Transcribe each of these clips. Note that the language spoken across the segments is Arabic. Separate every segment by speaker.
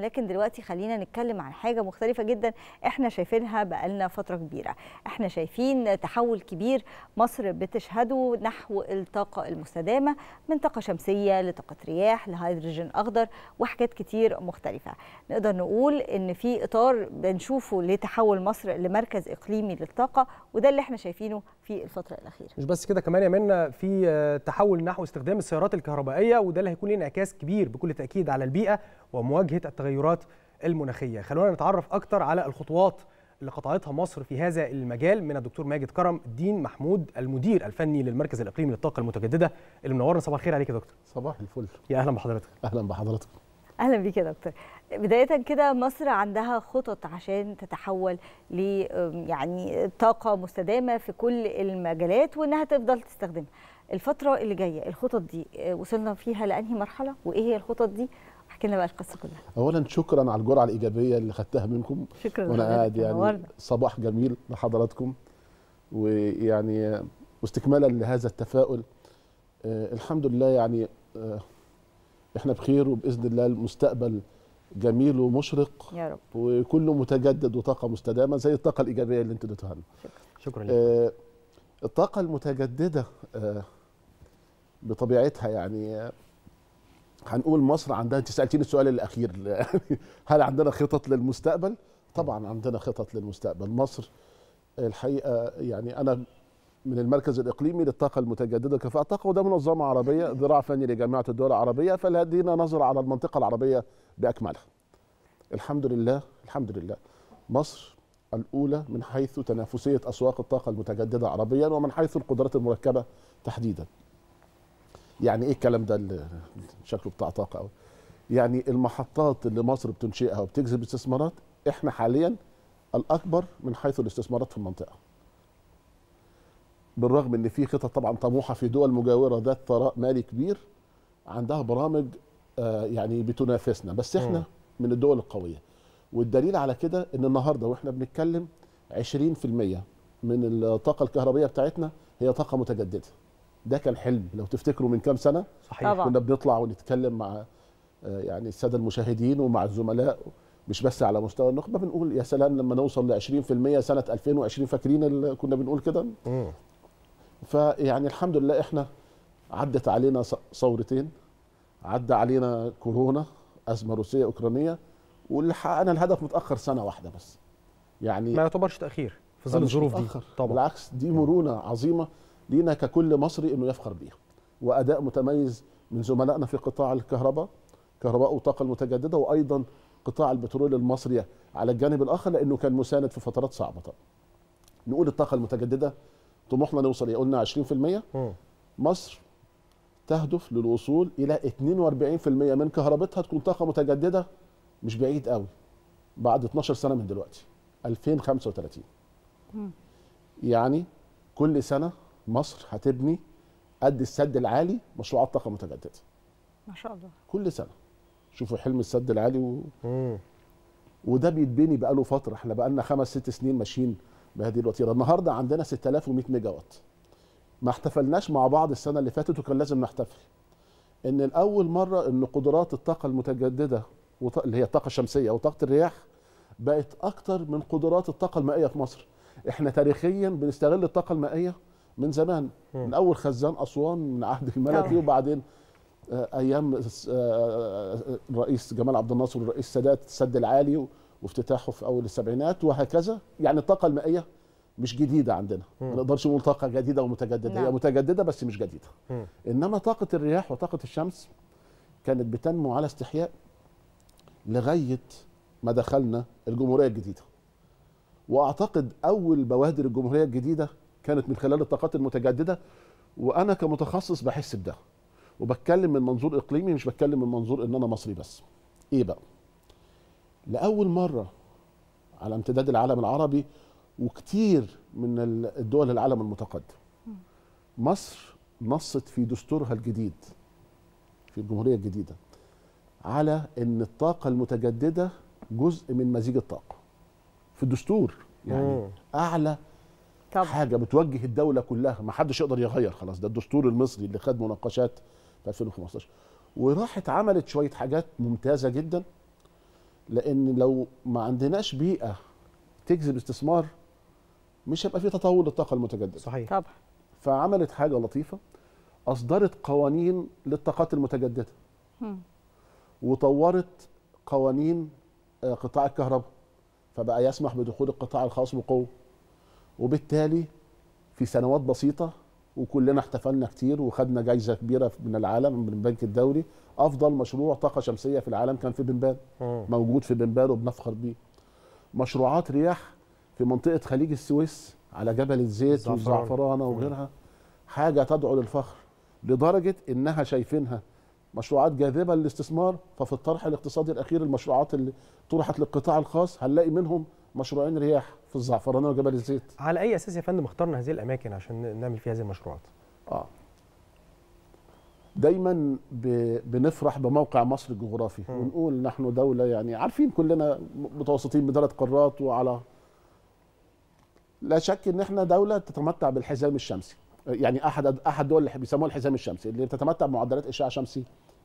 Speaker 1: لكن دلوقتي خلينا نتكلم عن حاجة مختلفة جدا احنا شايفينها بقالنا فترة كبيرة احنا شايفين تحول كبير مصر بتشهده نحو الطاقة المستدامة من طاقة شمسية لطاقة رياح لهيدروجين أخضر وحاجات كتير مختلفة نقدر نقول ان في إطار بنشوفه لتحول مصر لمركز إقليمي للطاقة وده اللي احنا شايفينه في الفترة الأخيرة
Speaker 2: مش بس كده كمان يا منا في آه، تحول نحو استخدام السيارات الكهربائية وده اللي هيكون انعكاس كبير بكل تأكيد على البيئة ومواجهة التغيرات المناخيه خلونا نتعرف اكتر على الخطوات اللي قطعتها مصر في هذا المجال من الدكتور ماجد كرم الدين محمود المدير الفني للمركز الاقليمي للطاقه المتجدده اللي منورنا صباح الخير عليك يا دكتور صباح الفل يا اهلا بحضرتك اهلا بحضرتك
Speaker 1: اهلا بيك يا دكتور بدايه كده مصر عندها خطط عشان تتحول ل يعني طاقه مستدامه في كل المجالات وانها تفضل تستخدمها الفتره اللي جايه الخطط دي أه، وصلنا فيها لانهي مرحله وايه هي الخطط دي احكي لنا بقى القصه كلها
Speaker 3: اولا شكرا على الجرعه الايجابيه اللي خدتها منكم شكرا وانا قاعد يعني نورنا. صباح جميل لحضراتكم ويعني واستكمالا لهذا التفاؤل آه الحمد لله يعني آه احنا بخير وباذن الله المستقبل جميل ومشرق يا رب وكله متجدد وطاقه مستدامه زي الطاقه الايجابيه اللي انتوا اديتوها لنا شكرا, شكرا لك. آه الطاقه المتجدده آه بطبيعتها يعني آه، هنقول مصر عندها انت سالتيني السؤال الاخير هل عندنا خطط للمستقبل؟ طبعا عندنا خطط للمستقبل مصر الحقيقه يعني انا من المركز الاقليمي للطاقه المتجدده كفاءه طاقه وده منظمه عربيه ذراع فني لجامعه الدول العربيه فلدينا نظره على المنطقه العربيه باكملها. الحمد لله الحمد لله مصر الاولى من حيث تنافسيه اسواق الطاقه المتجدده عربيا ومن حيث القدرات المركبه تحديدا. يعني ايه الكلام ده اللي شكله بتاع طاقه قوي يعني المحطات اللي مصر بتنشئها وبتجذب استثمارات احنا حاليا الاكبر من حيث الاستثمارات في المنطقه بالرغم ان في خطط طبعا طموحه في دول مجاوره ذات ثراء مالي كبير عندها برامج آه يعني بتنافسنا بس احنا م. من الدول القويه والدليل على كده ان النهارده واحنا بنتكلم 20% من الطاقه الكهربائيه بتاعتنا هي طاقه متجدده ده كان حلم لو تفتكروا من كام سنه صحيح طبعا. كنا بنطلع ونتكلم مع آه، يعني الساده المشاهدين ومع الزملاء مش بس على مستوى النخبه بنقول يا سلام لما نوصل ل 20% سنه 2020 فاكرين كنا بنقول كده فيعني الحمد لله احنا عدت علينا ثورتين عدى علينا كورونا ازمه روسيه اوكرانيه واللي حققنا الهدف متاخر سنه واحده بس يعني ما يعتبرش تاخير في ظل الظروف دي طبعا بالعكس دي مرونه عظيمه لينا ككل مصري انه يفخر بيها واداء متميز من زملائنا في قطاع الكهرباء كهرباء وطاقة المتجدده وايضا قطاع البترول المصري على الجانب الاخر لانه كان مساند في فترات صعبه طبعا. نقول الطاقه المتجدده طموحنا نوصل ايه قلنا 20% مصر تهدف للوصول الى 42% من كهربتها تكون طاقه متجدده مش بعيد قوي بعد 12 سنه من دلوقتي 2035 يعني كل سنه مصر هتبني قد السد العالي مشروعات طاقه متجدده ما شاء الله كل سنه شوفوا حلم السد العالي و... وده بيتبني بقاله فتره احنا بقالنا خمس ست سنين ماشيين بهذه الوتيره النهارده عندنا 6100 ميجا وات ما احتفلناش مع بعض السنه اللي فاتت وكان لازم نحتفل ان الاول مره ان قدرات الطاقه المتجدده وط... اللي هي الطاقه الشمسيه وطاقه الرياح بقت اكتر من قدرات الطاقه المائيه في مصر احنا تاريخيا بنستغل الطاقه المائيه من زمان من اول خزان اسوان من عهد الملكي آه. وبعدين آه، ايام آه، الرئيس جمال عبد الناصر والرئيس السادات السد العالي وافتتاحه في اول السبعينات وهكذا يعني الطاقه المائيه مش جديده عندنا ما نقدرش نقول طاقه جديده ومتجدده هي نعم. متجدده بس مش جديده م. انما طاقه الرياح وطاقه الشمس كانت بتنمو على استحياء لغايه ما دخلنا الجمهوريه الجديده واعتقد اول بوادر الجمهوريه الجديده كانت من خلال الطاقات المتجدده وانا كمتخصص بحس بده وبتكلم من منظور اقليمي مش بتكلم من منظور ان انا مصري بس ايه بقى لاول مره على امتداد العالم العربي وكتير من الدول العالم المتقدم مصر نصت في دستورها الجديد في الجمهوريه الجديده على ان الطاقه المتجدده جزء من مزيج الطاقه في الدستور يعني اعلى طبعا. حاجه بتوجه الدوله كلها ما حدش يقدر يغير خلاص ده الدستور المصري اللي خد مناقشات في 2015 وراحت عملت شويه حاجات ممتازه جدا لان لو ما عندناش بيئه تجذب استثمار مش هيبقى في تطور للطاقه المتجدده صحيح طبعا فعملت حاجه لطيفه اصدرت قوانين للطاقات المتجدده وطورت قوانين آه، قطاع الكهرباء فبقى يسمح بدخول القطاع الخاص بقوه وبالتالي في سنوات بسيطه وكلنا احتفلنا كتير وخدنا جايزه كبيره من العالم من البنك الدولي افضل مشروع طاقه شمسيه في العالم كان في بنبال موجود في بنبال وبنفخر بيه مشروعات رياح في منطقه خليج السويس على جبل الزيت والزعفرانه وغيرها حاجه تدعو للفخر لدرجه انها شايفينها مشروعات جاذبه للاستثمار ففي الطرح الاقتصادي الاخير المشروعات اللي طرحت للقطاع الخاص هنلاقي منهم مشروعين رياح في الزعفرانه وجبل الزيت
Speaker 2: على اي اساس يا فندم اخترنا هذه الاماكن عشان نعمل فيها هذه المشروعات اه
Speaker 3: دايما بنفرح بموقع مصر الجغرافي م. ونقول نحن دوله يعني عارفين كلنا متوسطين بثلاث قارات وعلى لا شك ان احنا دوله تتمتع بالحزام الشمسي يعني احد احد دول اللي بيسموها الحزام الشمسي اللي بتتمتع بمعدلات اشعه شمسي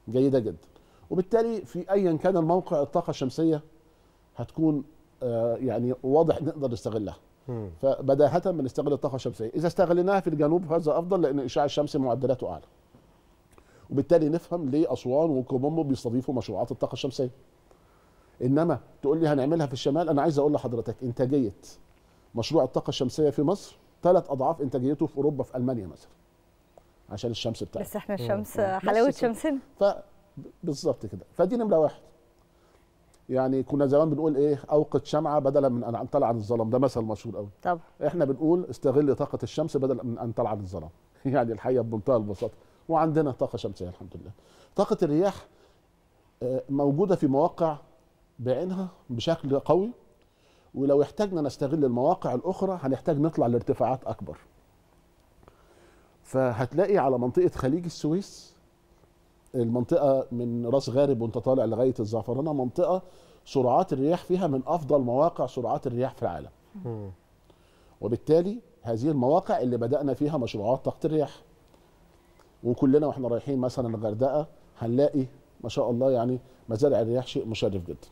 Speaker 3: جيده جدا وبالتالي في ايا كان الموقع الطاقه الشمسيه هتكون آه، يعني واضح نقدر نستغلها فبداهة بنستغل الطاقة الشمسية إذا استغلناها في الجنوب فهذا أفضل لأن الإشعاع الشمسي معدلاته أعلى وبالتالي نفهم ليه أسوان وكوبومبو بيستضيفوا مشروعات الطاقة الشمسية إنما تقول لي هنعملها في الشمال أنا عايز أقول لحضرتك إنتاجية مشروع الطاقة الشمسية في مصر ثلاث أضعاف إنتاجيته في أوروبا في ألمانيا مثلا عشان الشمس بتاعتنا بس احنا الشمس حلاوة شمسنا ف بالظبط كده فدي نمرة واحد يعني كنا زمان بنقول ايه اوقد شمعه بدلا من ان تلعن الظلام ده مثل مشهور قوي طب احنا بنقول استغل طاقه الشمس بدلا من ان تلعن الظلام يعني الحقيقه بمنتهى البساطه وعندنا طاقه شمسيه الحمد لله طاقه الرياح آه، موجوده في مواقع بعينها بشكل قوي ولو احتاجنا نستغل المواقع الاخرى هنحتاج نطلع لارتفاعات اكبر فهتلاقي على منطقه خليج السويس المنطقه من راس غارب وانت طالع لغايه الزعفرانه منطقه سرعات الرياح فيها من افضل مواقع سرعات الرياح في العالم وبالتالي هذه المواقع اللي بدانا فيها مشروعات طاقه الرياح وكلنا واحنا رايحين مثلا الغردقه هنلاقي ما شاء الله يعني مزارع الرياح شيء مشرف جدا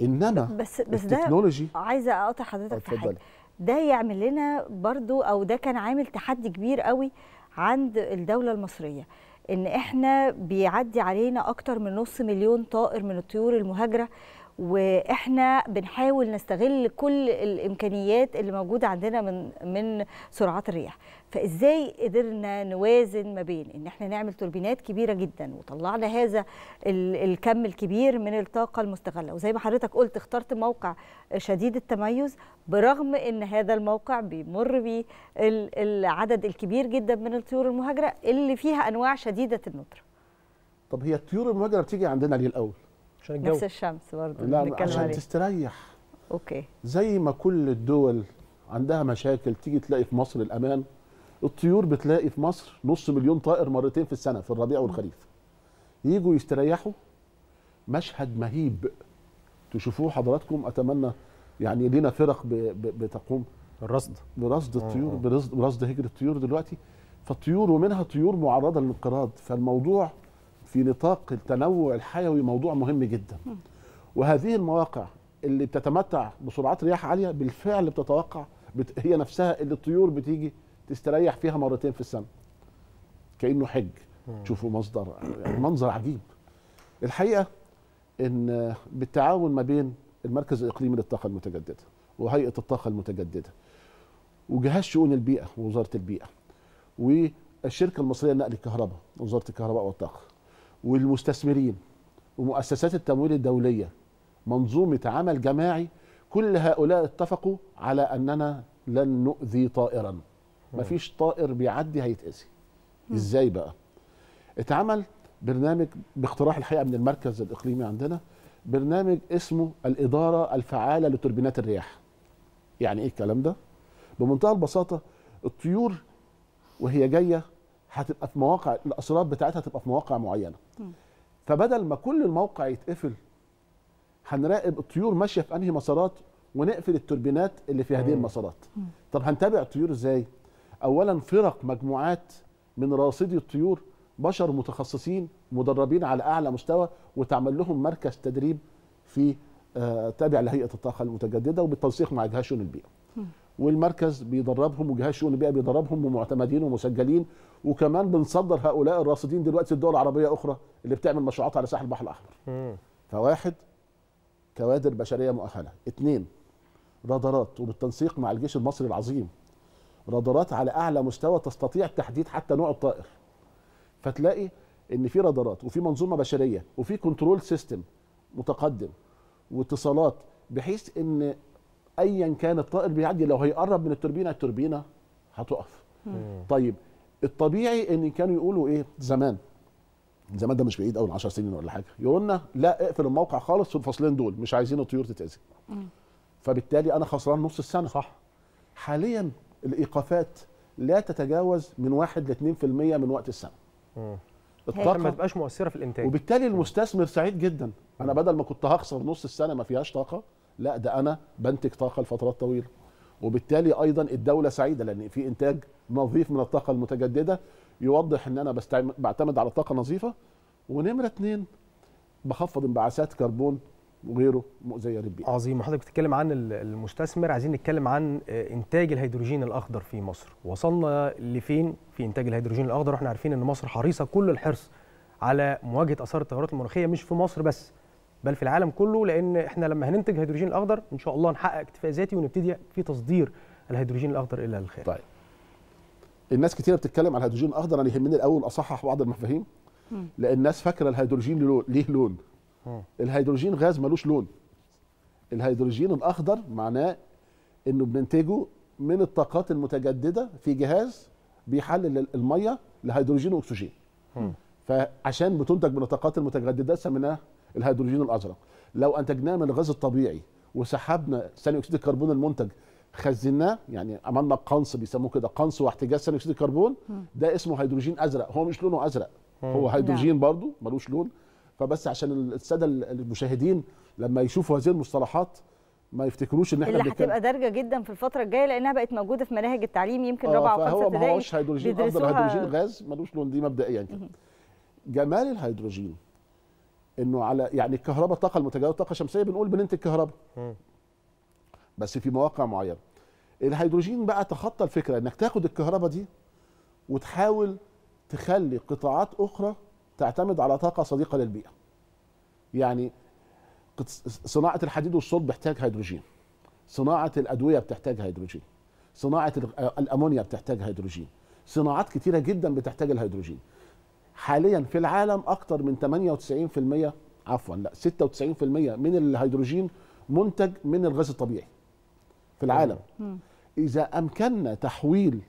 Speaker 3: انما بس بس التكنولوجي ده
Speaker 1: عايزه اقاطع حضرتك في حاجه ده يعمل لنا برضو او ده كان عامل تحدي كبير قوي عند الدوله المصريه ان احنا بيعدي علينا اكتر من نص مليون طائر من الطيور المهاجره واحنا بنحاول نستغل كل الامكانيات اللي موجوده عندنا من من سرعات الرياح فازاي قدرنا نوازن ما بين ان احنا نعمل توربينات كبيره جدا وطلعنا هذا الكم الكبير من الطاقه المستغله وزي ما حضرتك قلت اخترت موقع شديد التميز برغم ان هذا الموقع بيمر بيه العدد الكبير جدا من الطيور المهاجره اللي فيها انواع شديده الندره
Speaker 3: طب هي الطيور المهاجره بتيجي عندنا ليه الاول عشان الجو نفس
Speaker 1: الشمس برضه لا لا عشان عليه. تستريح اوكي
Speaker 3: زي ما كل الدول عندها مشاكل تيجي تلاقي في مصر الامان الطيور بتلاقي في مصر نص مليون طائر مرتين في السنه في الربيع والخريف يجوا يستريحوا مشهد مهيب تشوفوه حضراتكم اتمنى يعني لينا فرق بتقوم آه، آه. برصد برصد الطيور برصد, برصد هجر الطيور دلوقتي فالطيور ومنها طيور معرضه للانقراض فالموضوع في نطاق التنوع الحيوي موضوع مهم جدا وهذه المواقع اللي بتتمتع بسرعات رياح عاليه بالفعل بتتوقع بت... هي نفسها اللي الطيور بتيجي تستريح فيها مرتين في السنه كانه حج تشوفوا مصدر يعني منظر عجيب الحقيقه ان بالتعاون ما بين المركز الاقليمي للطاقه المتجدده وهيئه الطاقه المتجدده وجهاز شؤون البيئه ووزاره البيئه والشركه المصريه لنقل الكهرباء وزاره الكهرباء والطاقه والمستثمرين ومؤسسات التمويل الدولية منظومة عمل جماعي كل هؤلاء اتفقوا على أننا لن نؤذي طائرا مفيش طائر بيعدي هيتأذي إزاي بقى اتعمل برنامج باقتراح الحقيقة من المركز الإقليمي عندنا برنامج اسمه الإدارة الفعالة لتوربينات الرياح يعني إيه الكلام ده بمنتهى البساطة الطيور وهي جاية هتبقى في مواقع الاسرار بتاعتها هتبقى في مواقع معينه فبدل ما كل الموقع يتقفل هنراقب الطيور ماشيه في انهي مسارات ونقفل التوربينات اللي في هذه المسارات طب هنتابع الطيور ازاي اولا فرق مجموعات من راصدي الطيور بشر متخصصين مدربين على اعلى مستوى وتعمل لهم مركز تدريب في آه، تابع لهيئه الطاقه المتجدده وبالتنسيق مع جهاز شؤون البيئه والمركز بيدربهم وجهاز شؤون البيئه بيدربهم ومعتمدين ومسجلين وكمان بنصدر هؤلاء الراصدين دلوقتي لدول عربيه اخرى اللي بتعمل مشروعات على ساحل البحر
Speaker 2: الاحمر.
Speaker 3: فواحد كوادر بشريه مؤهله، اثنين رادارات وبالتنسيق مع الجيش المصري العظيم. رادارات على اعلى مستوى تستطيع تحديد حتى نوع الطائر. فتلاقي ان في رادارات وفي منظومه بشريه وفي كنترول سيستم متقدم واتصالات بحيث ان ايا كان الطائر بيعدي لو هيقرب من التوربينه التوربينه هتقف طيب الطبيعي ان كانوا يقولوا ايه زمان زمان ده مش بعيد اول 10 سنين ولا حاجه يقولوا لنا لا اقفل الموقع خالص في الفصلين دول مش عايزين الطيور تتاذي فبالتالي انا خسران نص السنه صح حاليا الايقافات لا تتجاوز من 1 ل 2% من وقت السنه الطاقه ما تبقاش
Speaker 2: مؤثره في الانتاج
Speaker 3: وبالتالي المستثمر سعيد جدا انا بدل ما كنت هخسر نص السنه ما فيهاش طاقه لا ده انا بنتج طاقه لفترات طويله وبالتالي ايضا الدوله سعيده لان في انتاج نظيف من الطاقه المتجدده يوضح ان انا بعتمد على طاقه نظيفه ونمره اثنين بخفض انبعاثات كربون
Speaker 2: وغيره مؤذيه للبيئه. عظيم وحضرتك بتتكلم عن المستثمر عايزين نتكلم عن آه، انتاج الهيدروجين الاخضر في مصر، وصلنا لفين في انتاج الهيدروجين الاخضر واحنا عارفين ان مصر حريصه كل الحرص على مواجهه اثار التغيرات المناخيه مش في مصر بس بل في العالم كله لان احنا لما هننتج هيدروجين الاخضر ان شاء الله نحقق اكتفاء ذاتي ونبتدي في تصدير الهيدروجين الاخضر الى الخارج. طيب.
Speaker 3: الناس كتير بتتكلم على الهيدروجين الاخضر انا يهمني الاول اصحح بعض المفاهيم لان الناس فاكره الهيدروجين ليه لون. الهيدروجين غاز ملوش لون. الهيدروجين الاخضر معناه انه بننتجه من الطاقات المتجدده في جهاز بيحلل الميه لهيدروجين واكسجين. فعشان بتنتج من الطاقات المتجدده سميناه الهيدروجين الازرق لو انتجناه من الغاز الطبيعي وسحبنا ثاني اكسيد الكربون المنتج خزناه يعني عملنا قنص بيسموه كده قنص واحتجاز ثاني اكسيد الكربون ده اسمه هيدروجين ازرق هو مش لونه ازرق هو هيدروجين نعم. برضه ملوش لون فبس عشان الساده المشاهدين لما يشوفوا هذه المصطلحات ما يفتكروش ان احنا اللي هتبقى
Speaker 1: دارجه جدا في الفتره الجايه لانها بقت موجوده في مناهج التعليم يمكن آه، رابعه وخمسه ابتدائي فهو ما هوش هيدروجين افضل هيدروجين غاز
Speaker 3: ملوش لون دي مبدئيا كده جمال الهيدروجين انه على يعني الكهرباء الطاقه المتجدده الطاقه الشمسيه بنقول بننتج كهرباء بس في مواقع معينه الهيدروجين بقى تخطى الفكره انك تاخد الكهرباء دي وتحاول تخلي قطاعات اخرى تعتمد على طاقه صديقه للبيئه يعني صناعه الحديد والصلب بتحتاج هيدروجين صناعه الادويه بتحتاج هيدروجين صناعه آه، الامونيا بتحتاج هيدروجين صناعات كتيره جدا بتحتاج الهيدروجين حاليا في العالم اكثر من 98% عفوا لا 96% من الهيدروجين منتج من الغاز الطبيعي في العالم اذا امكننا تحويل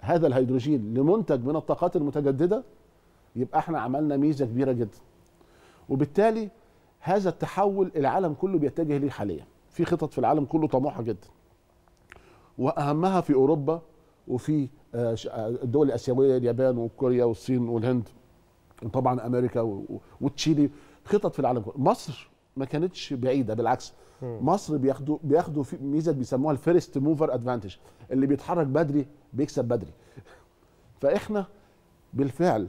Speaker 3: هذا الهيدروجين لمنتج من الطاقات المتجدده يبقى احنا عملنا ميزه كبيره جدا وبالتالي هذا التحول العالم كله بيتجه ليه حاليا في خطط في العالم كله طموحه جدا واهمها في اوروبا وفي آه، آه، الدول الاسيويه اليابان وكوريا والصين والهند طبعا امريكا وتشيلي خطط في العالم كله مصر ما كانتش بعيده بالعكس مصر بياخدوا بياخدوا ميزه بيسموها الفيرست موفر ادفانتج اللي بيتحرك بدري بيكسب بدري فاحنا بالفعل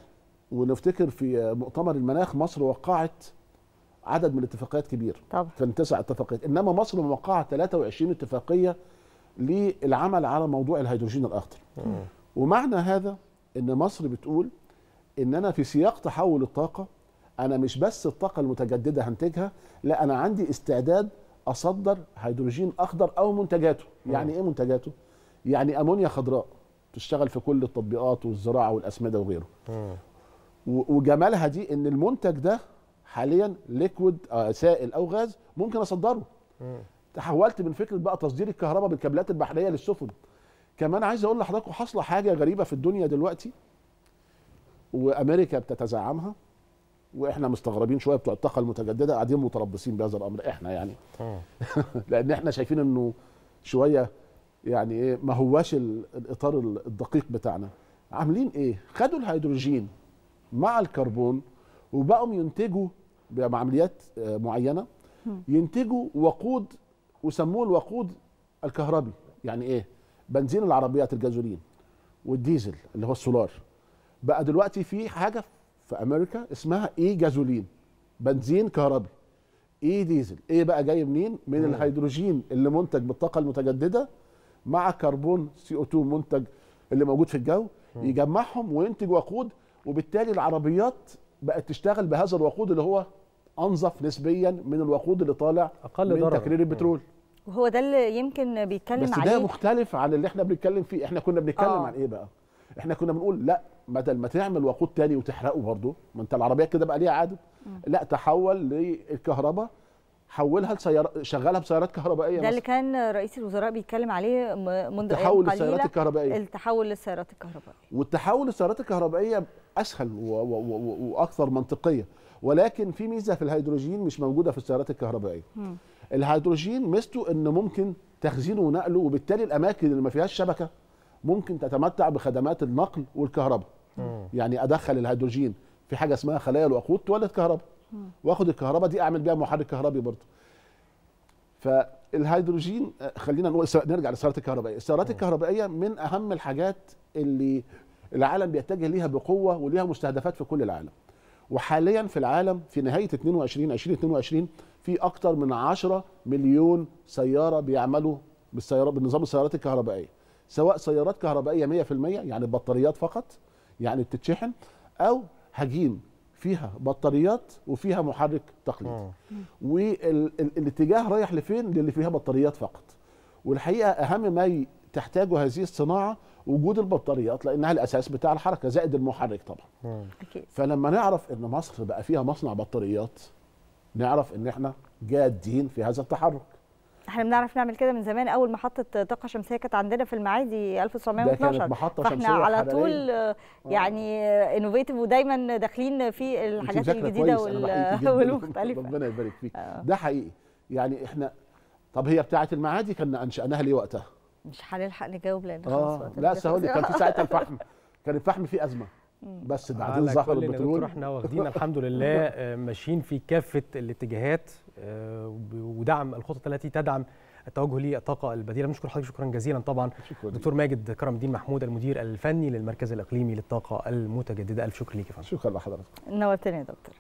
Speaker 3: ونفتكر في مؤتمر المناخ مصر وقعت عدد من الاتفاقيات كبير طبعا كان تسع اتفاقيات انما مصر موقعه 23 اتفاقيه للعمل على موضوع الهيدروجين الاخضر ومعنى هذا ان مصر بتقول ان انا في سياق تحول الطاقه انا مش بس الطاقه المتجدده هنتجها لا انا عندي استعداد اصدر هيدروجين اخضر او منتجاته مم. يعني ايه منتجاته يعني امونيا خضراء تشتغل في كل التطبيقات والزراعه والاسمده وغيره مم. وجمالها دي ان المنتج ده حاليا ليكويد آه سائل او غاز ممكن اصدره مم. تحولت من فكره بقى تصدير الكهرباء بالكابلات البحريه للسفن كمان عايز اقول لحضراتكم حاصله حاجه غريبه في الدنيا دلوقتي وامريكا بتتزعمها واحنا مستغربين شويه بتوع الطاقه المتجدده قاعدين متربصين بهذا الامر احنا يعني آه. لان احنا شايفين انه شويه يعني ايه ما هواش الاطار الدقيق بتاعنا عاملين ايه خدوا الهيدروجين مع الكربون وبقوا ينتجوا بعمليات آه، معينه ينتجوا وقود وسموه الوقود الكهربي يعني ايه بنزين العربيات الجازولين والديزل اللي هو السولار بقى دلوقتي في حاجه في امريكا اسمها اي جازولين بنزين كهربي اي ديزل ايه بقى جاي منين من الهيدروجين اللي منتج بالطاقه المتجدده مع كربون سي او 2 منتج اللي موجود في الجو يجمعهم وينتج وقود وبالتالي العربيات بقت تشتغل بهذا الوقود اللي هو انظف نسبيا من الوقود اللي طالع أقل من درجة. تكرير البترول
Speaker 1: وهو ده اللي يمكن بيتكلم بس عليه بس ده
Speaker 3: مختلف عن اللي احنا بنتكلم فيه احنا كنا بنتكلم آه. عن ايه بقى احنا كنا بنقول لا بدل ما تعمل وقود تاني وتحرقه برضه ما انت العربيه كده بقى ليها عادة لا تحول للكهرباء حولها لسيارة شغلها بسيارات كهربائيه ده اللي
Speaker 1: كان رئيس الوزراء بيتكلم عليه منذ التحول للسيارات الكهربائيه التحول للسيارات الكهربائيه
Speaker 3: والتحول للسيارات الكهربائيه اسهل واكثر منطقيه ولكن في ميزه في الهيدروجين مش موجوده في السيارات الكهربائيه الهيدروجين ميزته ان ممكن تخزينه ونقله وبالتالي الاماكن اللي ما فيهاش شبكه ممكن تتمتع بخدمات النقل والكهرباء يعني ادخل الهيدروجين في حاجه اسمها خلايا الوقود تولد كهرباء واخد الكهرباء دي اعمل بيها محرك كهربي برضه فالهيدروجين آه، خلينا نقول نرجع للسيارات الكهربائيه السيارات الكهربائيه من اهم الحاجات اللي العالم بيتجه ليها بقوه وليها مستهدفات في كل العالم وحاليا في العالم في نهايه 22 2022 في اكتر من 10 مليون سياره بيعملوا بالسيارات بنظام السيارات الكهربائيه سواء سيارات كهربائيه 100% يعني بطاريات فقط يعني بتتشحن او هجين فيها بطاريات وفيها محرك تقليدي والاتجاه رايح لفين للي فيها بطاريات فقط والحقيقه اهم ما تحتاجه هذه الصناعه وجود البطاريات لانها الاساس بتاع الحركه زائد المحرك طبعا فلما نعرف ان مصر بقى فيها مصنع بطاريات نعرف ان احنا جادين في هذا التحرك
Speaker 1: احنا بنعرف نعمل كده من زمان اول محطه طاقه شمسيه كانت عندنا في المعادي 1912 فاحنا على طول آه، يعني انوفيتيف آه. ودايما داخلين في الحاجات الجديده وال... والمختلفه
Speaker 3: ربنا يبارك فيك آه. ده حقيقي يعني احنا طب هي بتاعه المعادي كنا انشاناها ليه وقتها
Speaker 1: مش هنلحق نجاوب لان آه. خلاص لا بس كان في ساعتها الفحم
Speaker 3: كان الفحم فيه ازمه بس بعدين ظهر البترول احنا واخدين الحمد لله
Speaker 2: ماشيين في كافه الاتجاهات آه، ودعم الخطط التي تدعم التوجه للطاقه البديله بنشكر حضرتك شكرا جزيلا طبعا شكرا دكتور ماجد كرم الدين محمود المدير الفني للمركز الاقليمي للطاقه المتجدده الف شكر ليك يا فندم شكرا لحضرتك
Speaker 1: نورتني يا دكتور